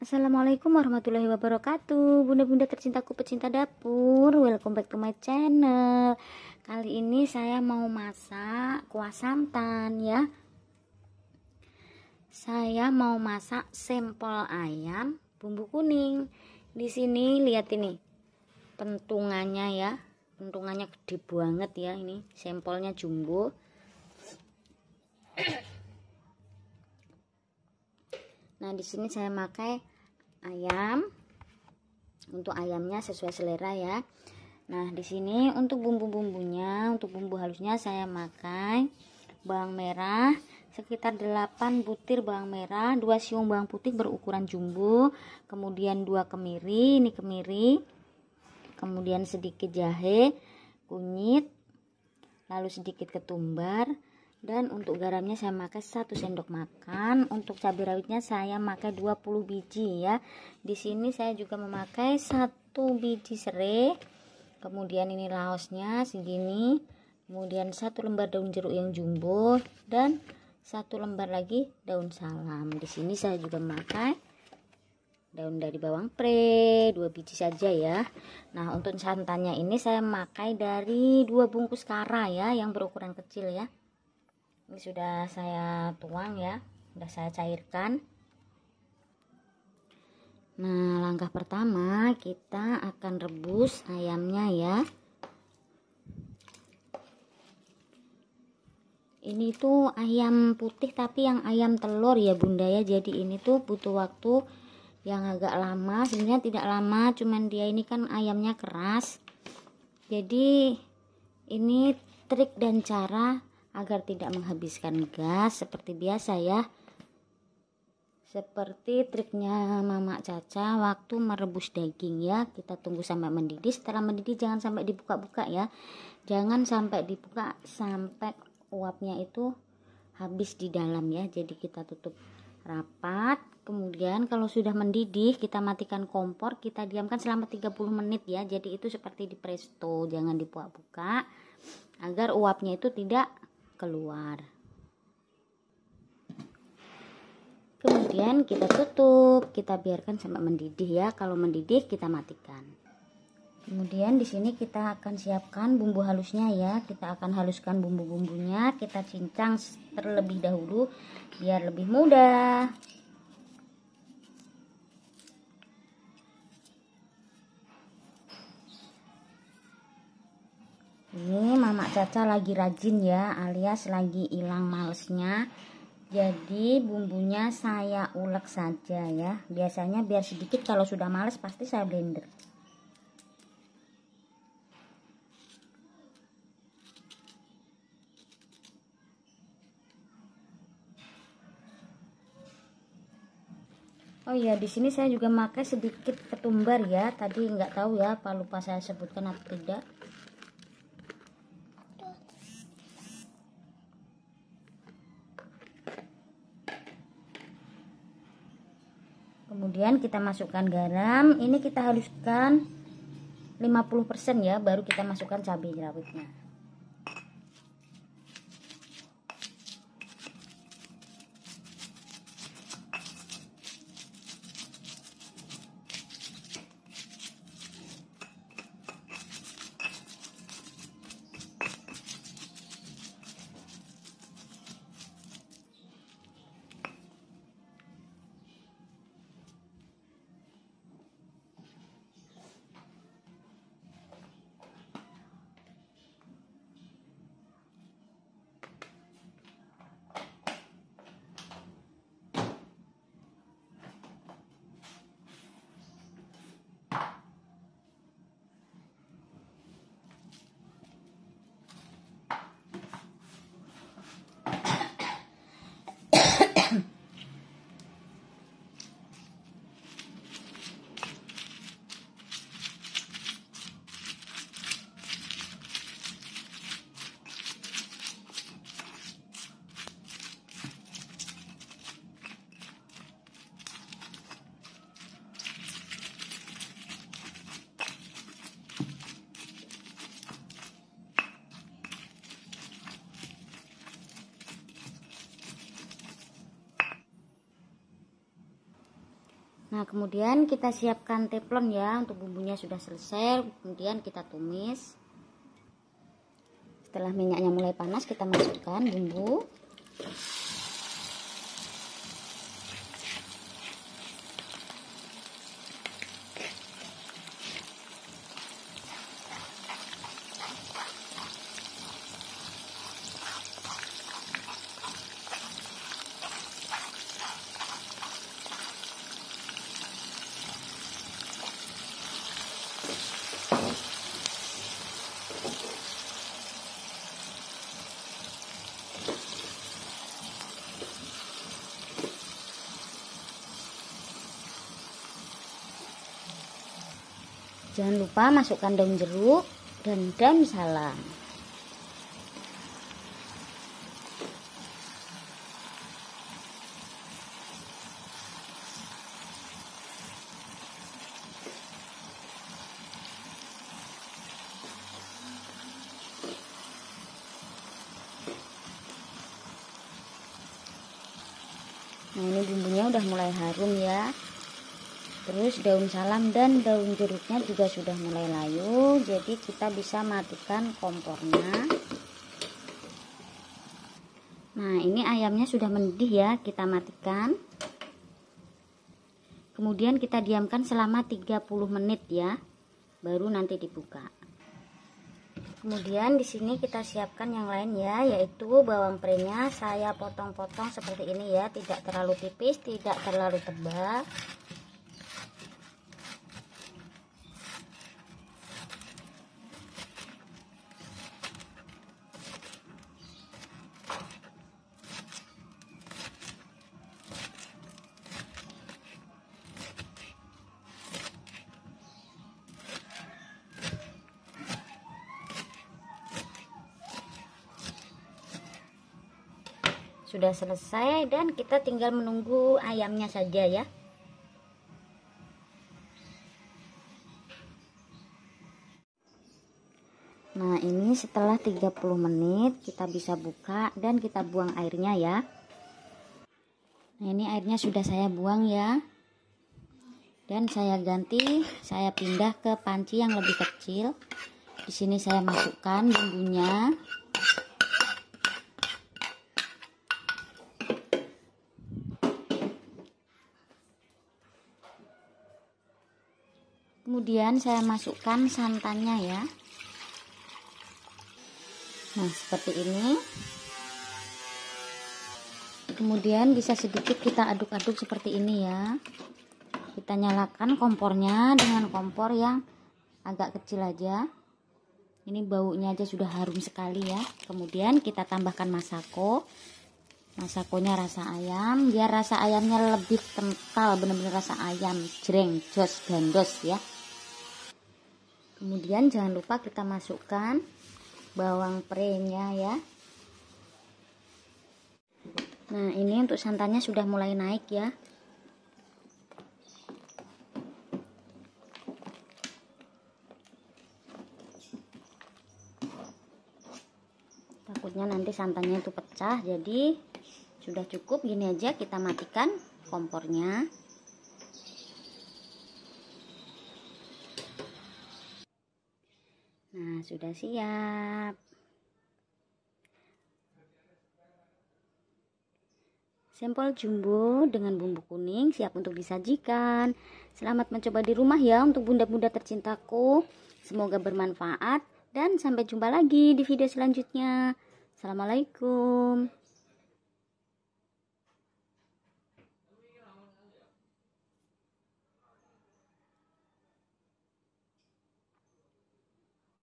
Assalamualaikum warahmatullahi wabarakatuh Bunda-bunda tercintaku pecinta dapur Welcome back to my channel Kali ini saya mau masak kuah santan ya Saya mau masak sempol ayam bumbu kuning Di sini lihat ini Pentungannya ya Pentungannya gede banget ya ini Sempolnya jumbo Nah di sini saya pakai ayam untuk ayamnya sesuai selera ya nah di sini untuk bumbu-bumbunya untuk bumbu halusnya saya pakai bawang merah sekitar 8 butir bawang merah 2 siung bawang putih berukuran jumbo kemudian 2 kemiri ini kemiri kemudian sedikit jahe kunyit lalu sedikit ketumbar dan untuk garamnya saya pakai 1 sendok makan untuk cabai rawitnya saya pakai 20 biji ya di sini saya juga memakai satu biji serai kemudian ini laosnya segini kemudian satu lembar daun jeruk yang jumbo dan satu lembar lagi daun salam di sini saya juga memakai daun dari bawang pre dua biji saja ya nah untuk santannya ini saya memakai dari dua bungkus kara ya yang berukuran kecil ya ini sudah saya tuang ya sudah saya cairkan nah langkah pertama kita akan rebus ayamnya ya ini tuh ayam putih tapi yang ayam telur ya bunda ya jadi ini tuh butuh waktu yang agak lama sebenarnya tidak lama cuman dia ini kan ayamnya keras jadi ini trik dan cara agar tidak menghabiskan gas seperti biasa ya seperti triknya mama caca waktu merebus daging ya kita tunggu sampai mendidih setelah mendidih jangan sampai dibuka-buka ya jangan sampai dibuka sampai uapnya itu habis di dalam ya jadi kita tutup rapat kemudian kalau sudah mendidih kita matikan kompor kita diamkan selama 30 menit ya jadi itu seperti di presto jangan dibuka-buka agar uapnya itu tidak keluar kemudian kita tutup kita biarkan sampai mendidih ya kalau mendidih kita matikan kemudian di sini kita akan siapkan bumbu halusnya ya kita akan haluskan bumbu-bumbunya kita cincang terlebih dahulu biar lebih mudah ini mama caca lagi rajin ya alias lagi hilang malesnya jadi bumbunya saya ulek saja ya biasanya biar sedikit kalau sudah males pasti saya blender Oh iya, di sini saya juga pakai sedikit ketumbar ya. Tadi nggak tahu ya, apa lupa saya sebutkan atau tidak. kemudian kita masukkan garam ini kita haluskan 50% ya baru kita masukkan cabai rawitnya Nah, kemudian kita siapkan teflon ya untuk bumbunya sudah selesai, kemudian kita tumis. Setelah minyaknya mulai panas, kita masukkan bumbu. Jangan lupa masukkan daun jeruk dan daun salam. Nah ini bumbunya udah mulai harum ya Terus daun salam dan daun jeruknya juga sudah mulai layu, jadi kita bisa matikan kompornya. Nah, ini ayamnya sudah mendidih ya, kita matikan. Kemudian kita diamkan selama 30 menit ya. Baru nanti dibuka. Kemudian di sini kita siapkan yang lain ya, yaitu bawang prenya saya potong-potong seperti ini ya, tidak terlalu tipis, tidak terlalu tebal. sudah selesai dan kita tinggal menunggu ayamnya saja ya Nah ini setelah 30 menit kita bisa buka dan kita buang airnya ya Nah ini airnya sudah saya buang ya Dan saya ganti saya pindah ke panci yang lebih kecil di sini saya masukkan bumbunya kemudian saya masukkan santannya ya nah seperti ini kemudian bisa sedikit kita aduk-aduk seperti ini ya kita nyalakan kompornya dengan kompor yang agak kecil aja ini baunya aja sudah harum sekali ya kemudian kita tambahkan masako masakonya rasa ayam biar rasa ayamnya lebih kental benar-benar rasa ayam jreng jos gandos ya kemudian jangan lupa kita masukkan bawang prenya ya nah ini untuk santannya sudah mulai naik ya takutnya nanti santannya itu pecah jadi sudah cukup gini aja kita matikan kompornya Nah, sudah siap. Sampel jumbo dengan bumbu kuning siap untuk disajikan. Selamat mencoba di rumah ya untuk bunda-bunda tercintaku. Semoga bermanfaat dan sampai jumpa lagi di video selanjutnya. Assalamualaikum.